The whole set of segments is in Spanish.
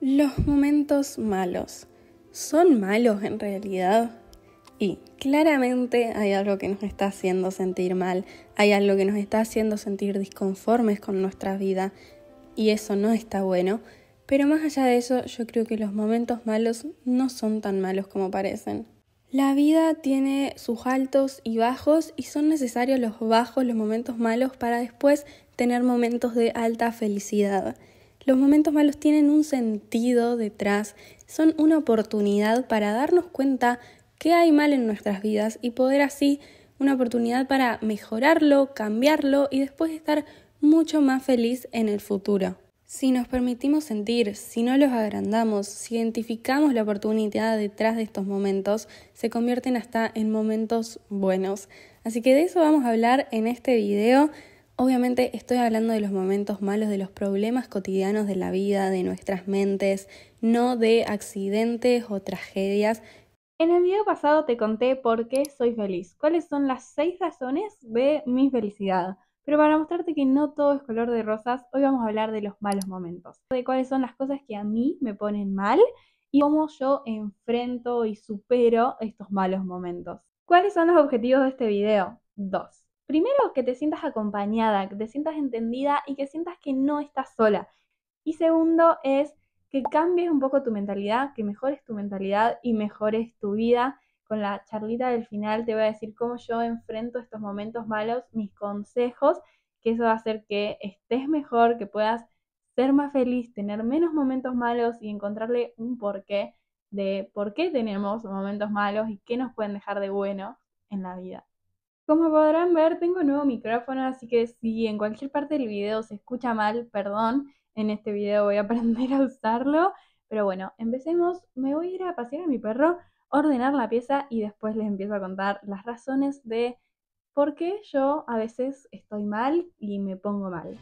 Los momentos malos. ¿Son malos en realidad? Y claramente hay algo que nos está haciendo sentir mal, hay algo que nos está haciendo sentir disconformes con nuestra vida y eso no está bueno. Pero más allá de eso, yo creo que los momentos malos no son tan malos como parecen. La vida tiene sus altos y bajos y son necesarios los bajos, los momentos malos para después tener momentos de alta felicidad. Los momentos malos tienen un sentido detrás, son una oportunidad para darnos cuenta qué hay mal en nuestras vidas y poder así una oportunidad para mejorarlo, cambiarlo y después estar mucho más feliz en el futuro. Si nos permitimos sentir, si no los agrandamos, si identificamos la oportunidad detrás de estos momentos, se convierten hasta en momentos buenos. Así que de eso vamos a hablar en este video. Obviamente estoy hablando de los momentos malos, de los problemas cotidianos de la vida, de nuestras mentes, no de accidentes o tragedias. En el video pasado te conté por qué soy feliz, cuáles son las seis razones de mi felicidad. Pero para mostrarte que no todo es color de rosas, hoy vamos a hablar de los malos momentos, de cuáles son las cosas que a mí me ponen mal y cómo yo enfrento y supero estos malos momentos. ¿Cuáles son los objetivos de este video? Dos Primero, que te sientas acompañada, que te sientas entendida y que sientas que no estás sola. Y segundo es que cambies un poco tu mentalidad, que mejores tu mentalidad y mejores tu vida. Con la charlita del final te voy a decir cómo yo enfrento estos momentos malos, mis consejos, que eso va a hacer que estés mejor, que puedas ser más feliz, tener menos momentos malos y encontrarle un porqué de por qué tenemos momentos malos y qué nos pueden dejar de bueno en la vida. Como podrán ver, tengo un nuevo micrófono, así que si en cualquier parte del video se escucha mal, perdón, en este video voy a aprender a usarlo. Pero bueno, empecemos. Me voy a ir a pasear a mi perro, ordenar la pieza y después les empiezo a contar las razones de por qué yo a veces estoy mal y me pongo mal.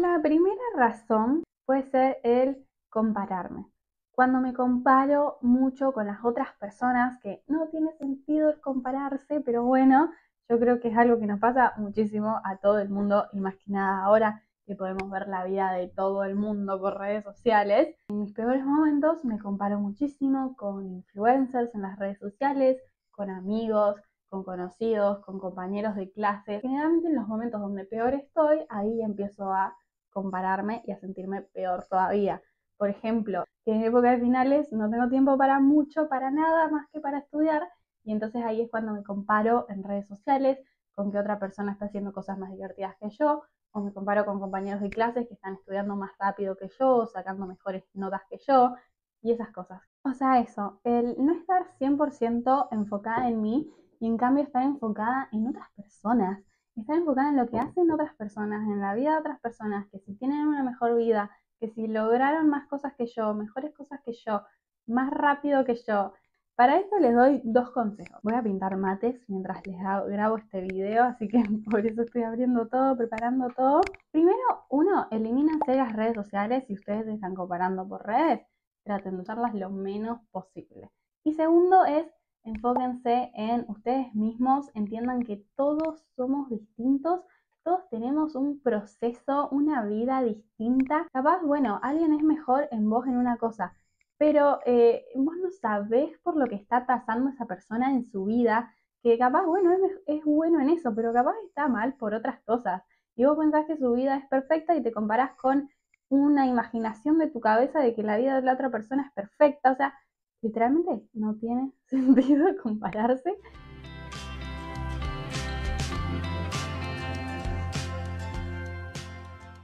La primera razón puede ser el compararme. Cuando me comparo mucho con las otras personas, que no tiene sentido el compararse, pero bueno, yo creo que es algo que nos pasa muchísimo a todo el mundo y más que nada ahora que podemos ver la vida de todo el mundo por redes sociales. En mis peores momentos me comparo muchísimo con influencers en las redes sociales, con amigos, con conocidos, con compañeros de clase. Generalmente en los momentos donde peor estoy, ahí empiezo a compararme y a sentirme peor todavía. Por ejemplo, en época de finales no tengo tiempo para mucho, para nada más que para estudiar y entonces ahí es cuando me comparo en redes sociales con que otra persona está haciendo cosas más divertidas que yo o me comparo con compañeros de clases que están estudiando más rápido que yo sacando mejores notas que yo y esas cosas. O sea, eso, el no estar 100% enfocada en mí y en cambio estar enfocada en otras personas están enfocada en lo que hacen otras personas, en la vida de otras personas, que si tienen una mejor vida, que si lograron más cosas que yo, mejores cosas que yo, más rápido que yo. Para esto les doy dos consejos. Voy a pintar mates mientras les grabo este video, así que por eso estoy abriendo todo, preparando todo. Primero, uno, elimínense las redes sociales si ustedes están comparando por redes. Traten de usarlas lo menos posible. Y segundo es Enfóquense en ustedes mismos, entiendan que todos somos distintos, todos tenemos un proceso, una vida distinta. Capaz, bueno, alguien es mejor en vos en una cosa, pero eh, vos no sabés por lo que está pasando esa persona en su vida, que capaz, bueno, es, es bueno en eso, pero capaz está mal por otras cosas. Y vos pensás que su vida es perfecta y te comparás con una imaginación de tu cabeza de que la vida de la otra persona es perfecta. O sea, literalmente no tiene sentido compararse.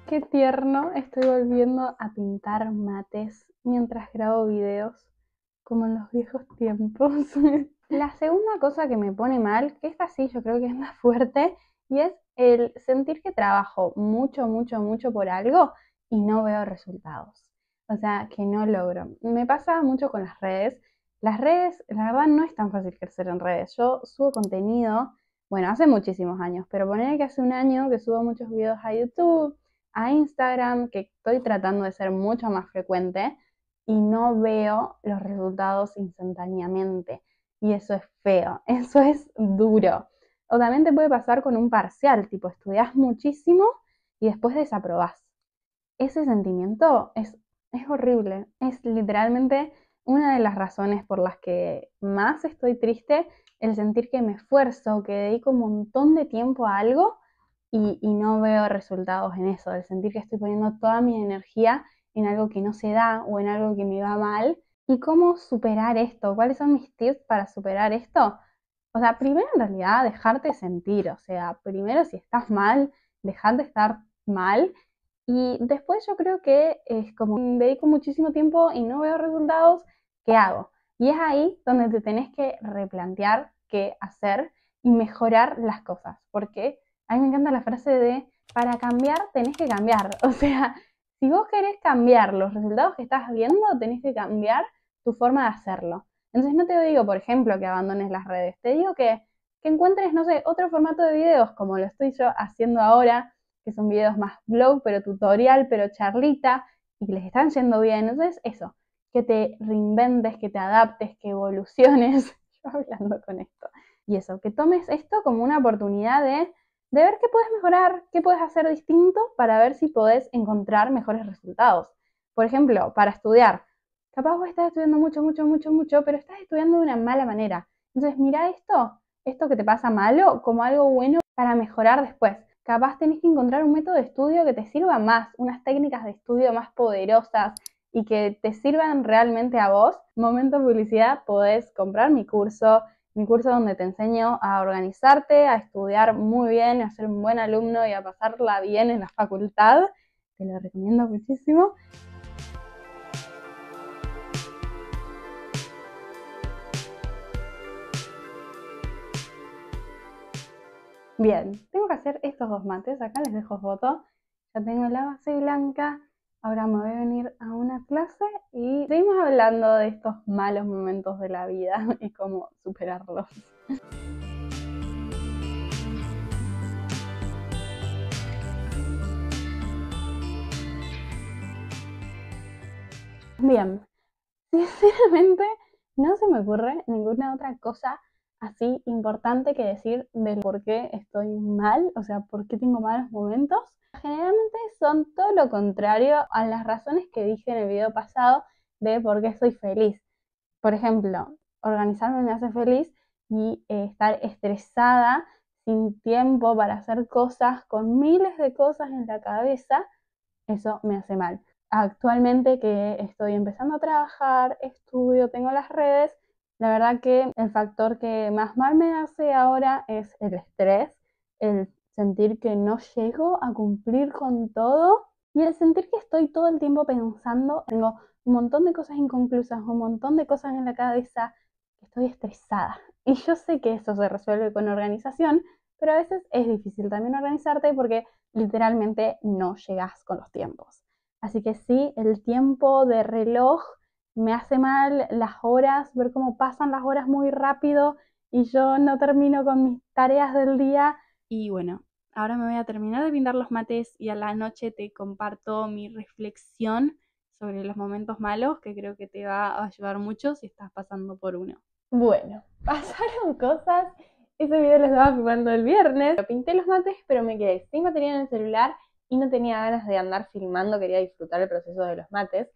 Qué tierno, estoy volviendo a pintar mates mientras grabo videos, como en los viejos tiempos. La segunda cosa que me pone mal, que esta sí yo creo que es más fuerte, y es el sentir que trabajo mucho, mucho, mucho por algo y no veo resultados o sea, que no logro. Me pasa mucho con las redes. Las redes, la verdad, no es tan fácil crecer en redes. Yo subo contenido, bueno, hace muchísimos años, pero poner que hace un año que subo muchos videos a YouTube, a Instagram, que estoy tratando de ser mucho más frecuente y no veo los resultados instantáneamente. Y eso es feo, eso es duro. O también te puede pasar con un parcial, tipo estudias muchísimo y después desaprobás. Ese sentimiento es es horrible. Es literalmente una de las razones por las que más estoy triste, el sentir que me esfuerzo, que dedico un montón de tiempo a algo y, no veo resultados en eso, el sentir que estoy poniendo toda mi energía en algo que no se da o en algo que me va mal. ¿Y cómo superar esto? ¿Cuáles son mis tips para superar esto? O sea, primero en realidad dejarte sentir, o sea, primero si estás mal, dejarte de estar mal y después yo creo que es como mm, dedico muchísimo tiempo y no veo resultados, ¿qué hago? Y es ahí donde te tenés que replantear qué hacer y mejorar las cosas, porque a mí me encanta la frase de para cambiar tenés que cambiar, o sea, si vos querés cambiar los resultados que estás viendo, tenés que cambiar tu forma de hacerlo. Entonces no te digo, por ejemplo, que abandones las redes, te digo que, que encuentres, no sé, otro formato de videos como lo estoy yo haciendo ahora, que son videos más blog, pero tutorial, pero charlita, y que les están yendo bien. Entonces, eso, que te reinventes, que te adaptes, que evoluciones. Yo hablando con esto. Y eso, que tomes esto como una oportunidad de, ver qué puedes mejorar, qué puedes hacer distinto para ver si podés encontrar mejores resultados. Por ejemplo, para estudiar. Capaz vos estás estudiando mucho, mucho, mucho, mucho, pero estás estudiando de una mala manera. Entonces, mira esto, esto que te pasa malo, como algo bueno para mejorar después capaz tenés que encontrar un método de estudio que te sirva más, unas técnicas de estudio más poderosas y que te sirvan realmente a vos. Momento publicidad, podés comprar mi curso, mi curso donde te enseño a organizarte, a estudiar muy bien, a ser un buen alumno y a pasarla bien en la facultad. Te lo recomiendo muchísimo. Bien, tengo que hacer estos dos mates. Acá les dejo foto. Ya tengo la base blanca. Ahora me voy a venir a una clase y seguimos hablando de estos malos momentos de la vida y cómo superarlos. Bien, sinceramente no se me ocurre ninguna otra cosa así importante que decir del por qué estoy mal, o sea, por qué tengo malos momentos. Generalmente son todo lo contrario a las razones que dije en el video pasado de por qué soy feliz. Por ejemplo, organizarme me hace feliz y eh, estar estresada, sin tiempo para hacer cosas, con miles de cosas en la cabeza, eso me hace mal. Actualmente que estoy empezando a trabajar, estudio, tengo las redes, la verdad que el factor que más mal me hace ahora es el estrés, el sentir que no llego a cumplir con todo y el sentir que estoy todo el tiempo pensando, tengo un montón de cosas inconclusas, un montón de cosas en la cabeza, estoy estresada. Y yo sé que eso se resuelve con organización, pero a veces es difícil también organizarte porque literalmente no llegas con los tiempos. Así que sí, el tiempo de reloj me hace mal las horas, ver cómo pasan las horas muy rápido y yo no termino con mis tareas del día. Y bueno, ahora me voy a terminar de pintar los mates y a la noche te comparto mi reflexión sobre los momentos malos que creo que te va a ayudar mucho si estás pasando por uno. Bueno, pasaron cosas. Ese video lo estaba filmando el viernes. pinté los mates, pero me quedé sin batería en el celular y no tenía ganas de andar filmando, quería disfrutar el proceso de los mates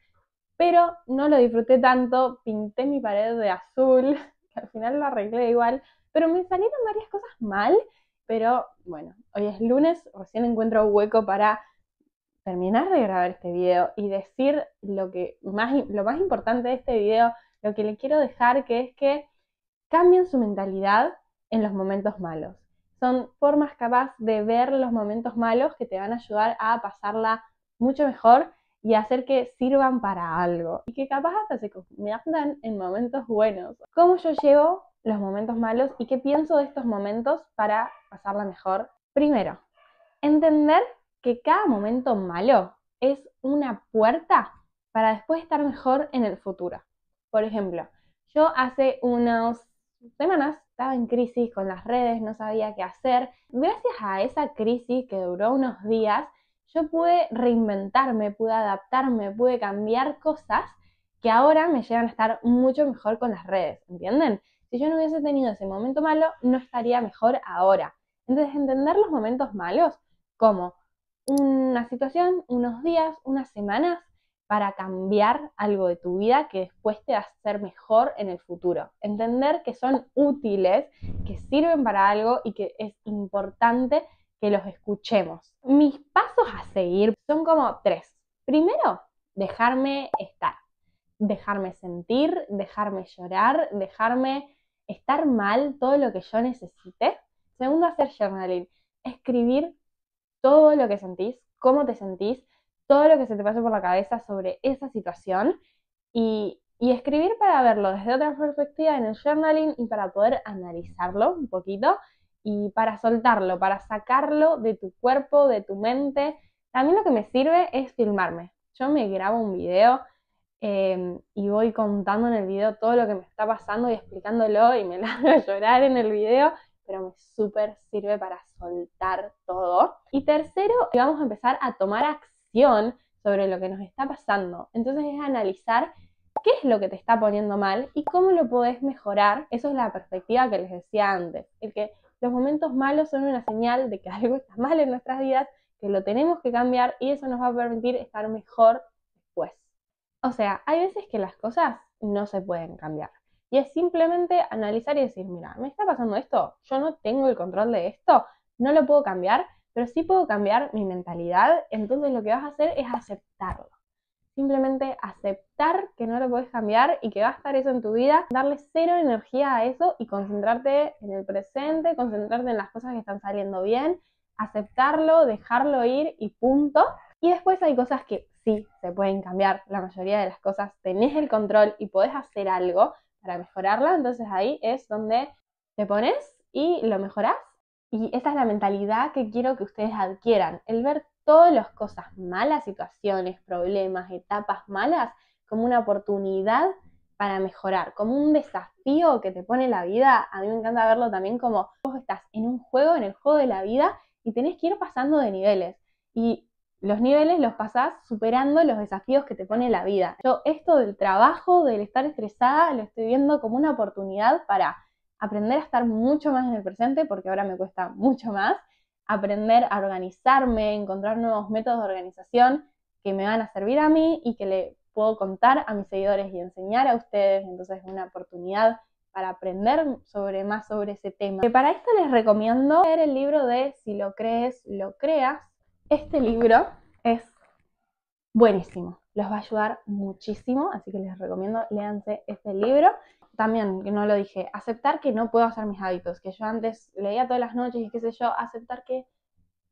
pero no lo disfruté tanto, pinté mi pared de azul, al final lo arreglé igual, pero me salieron varias cosas mal, pero bueno, hoy es lunes, recién encuentro hueco para terminar de grabar este video y decir lo, que más, lo más importante de este video, lo que le quiero dejar, que es que cambien su mentalidad en los momentos malos. Son formas capaz de ver los momentos malos que te van a ayudar a pasarla mucho mejor y hacer que sirvan para algo y que capaz hasta se conviertan en momentos buenos. ¿Cómo yo llevo los momentos malos y qué pienso de estos momentos para pasarla mejor? Primero, entender que cada momento malo es una puerta para después estar mejor en el futuro. Por ejemplo, yo hace unas semanas estaba en crisis con las redes, no sabía qué hacer. Gracias a esa crisis que duró unos días, yo pude reinventarme, pude adaptarme, pude cambiar cosas que ahora me llevan a estar mucho mejor con las redes, ¿entienden? Si yo no hubiese tenido ese momento malo, no estaría mejor ahora. Entonces, entender los momentos malos como una situación, unos días, unas semanas, para cambiar algo de tu vida que después te va a ser mejor en el futuro. Entender que son útiles, que sirven para algo y que es importante que los escuchemos. Mis pasos a seguir son como tres. Primero, dejarme estar, dejarme sentir, dejarme llorar, dejarme estar mal todo lo que yo necesite. Segundo, hacer journaling, escribir todo lo que sentís, cómo te sentís, todo lo que se te pase por la cabeza sobre esa situación y, y escribir para verlo desde otra perspectiva en el journaling y para poder analizarlo un poquito y para soltarlo, para sacarlo de tu cuerpo, de tu mente. También lo que me sirve es filmarme. Yo me grabo un video em, y voy contando en el video todo lo que me está pasando y explicándolo y me largo a llorar en el video, pero me súper sirve para soltar todo. Y tercero, vamos a empezar a tomar acción sobre lo que nos está pasando. Entonces es analizar qué es lo que te está poniendo mal y cómo lo podés mejorar. Eso es la perspectiva que les decía antes, el que los momentos malos son una señal de que algo está mal en nuestras vidas, que lo tenemos que cambiar y eso nos va a permitir estar mejor después. O sea, hay veces que las cosas no se pueden cambiar. Y es simplemente analizar y decir, mira, me está pasando esto, yo no tengo el control de esto, no lo puedo cambiar, pero sí puedo cambiar mi mentalidad, entonces lo que vas a hacer es aceptarlo. Simplemente aceptar que no lo puedes cambiar y que va a estar eso en tu vida, darle cero energía a eso y concentrarte en el presente, concentrarte en las cosas que están saliendo bien, aceptarlo, dejarlo ir y punto. Y después hay cosas que sí se pueden cambiar, la mayoría de las cosas tenés el control y podés hacer algo para mejorarla, entonces ahí es donde te pones y lo mejorás. Y esa es la mentalidad que quiero que ustedes adquieran, el ver todas las cosas malas, situaciones, problemas, etapas malas, como una oportunidad para mejorar, como un desafío que te pone la vida. A mí me encanta verlo también como vos estás en un juego, en el juego de la vida, y tenés que ir pasando de niveles. Y los niveles los pasás superando los desafíos que te pone la vida. Yo esto del trabajo, del estar estresada, lo estoy viendo como una oportunidad para aprender a estar mucho más en el presente, porque ahora me cuesta mucho más, aprender a organizarme, encontrar nuevos métodos de organización que me van a servir a mí y que le puedo contar a mis seguidores y enseñar a ustedes. Entonces es una oportunidad para aprender sobre más sobre ese tema. Y eh, para esto les recomiendo leer el libro de Si lo crees, lo creas. Este libro es buenísimo, los va a ayudar muchísimo, así que les recomiendo leanse este libro también, que no lo dije, aceptar que no puedo hacer mis hábitos, que yo antes leía todas las noches y qué sé yo, aceptar que,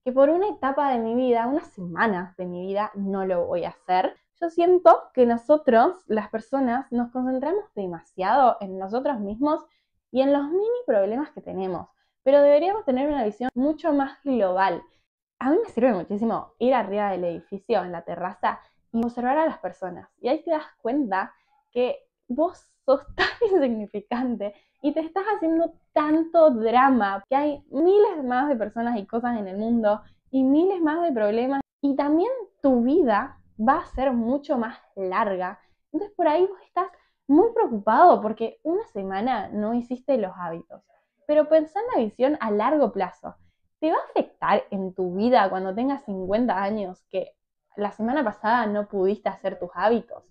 que por una etapa de mi vida, unas semanas de mi vida, no lo voy a hacer. Yo siento que nosotros, las personas, nos concentramos demasiado en nosotros mismos y en los mini problemas que tenemos, pero deberíamos tener una visión mucho más global. A mí me sirve muchísimo ir arriba del edificio, en la terraza, y observar a las personas. Y ahí te das cuenta que vos sos tan insignificante y te estás haciendo tanto drama que hay miles más de personas y cosas en el mundo y miles más de problemas y también tu vida va a ser mucho más larga. Entonces por ahí vos estás muy preocupado porque una semana no hiciste los hábitos. Pero pensá en la visión a largo plazo. ¿Te va a afectar en tu vida cuando tengas 50 años que la semana pasada no pudiste hacer tus hábitos?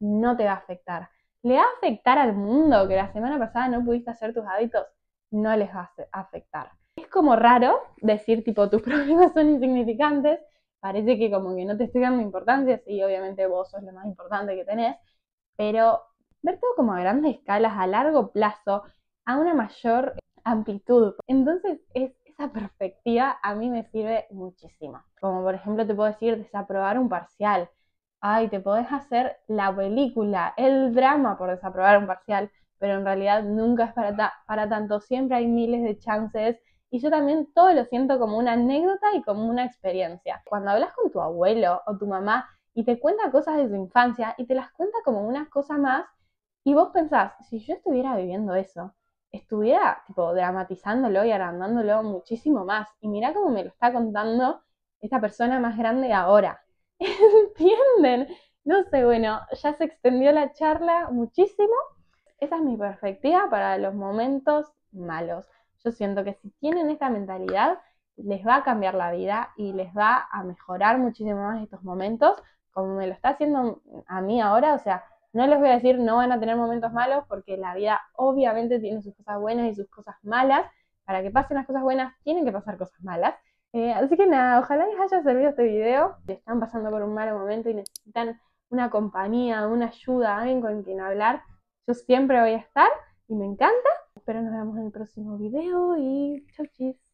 No te va a afectar. ¿Le va a afectar al mundo que la semana pasada no pudiste hacer tus hábitos? No les va a afectar. Es como raro decir tipo tus problemas son insignificantes, parece que como que no te estoy dando importancia, Y obviamente vos sos lo más importante que tenés, pero ver todo como a grandes escalas, a largo plazo, a una mayor amplitud. Entonces es, esa perspectiva a mí me sirve muchísimo. Como por ejemplo te puedo decir desaprobar un parcial ay, te podés hacer la película, el drama por desaprobar un parcial, pero en realidad nunca es para, tanto, siempre hay miles de chances y yo también todo lo siento como una anécdota y como una experiencia. Cuando hablas con tu abuelo o tu mamá y te cuenta cosas de tu infancia y te las cuenta como una cosa más y vos pensás, si yo estuviera viviendo eso, estuviera tipo dramatizándolo y agrandándolo muchísimo más. Y mirá cómo me lo está contando esta persona más grande ahora. ¿Entienden? No sé, bueno, ya se extendió la charla muchísimo. Esa es mi perspectiva para los momentos malos. Yo siento que si tienen esta mentalidad, les va a cambiar la vida y les va a mejorar muchísimo más estos momentos, como me lo está haciendo a mí ahora. O sea, no les voy a decir no van a tener momentos malos, porque la vida obviamente tiene sus cosas buenas y sus cosas malas. Para que pasen las cosas buenas, tienen que pasar cosas malas. Eh, así que nada, ojalá les haya servido este video. Si están pasando por un mal momento y necesitan una compañía, una ayuda, alguien con quien hablar, yo siempre voy a estar y me encanta. Espero nos vemos en el próximo video y chau chis.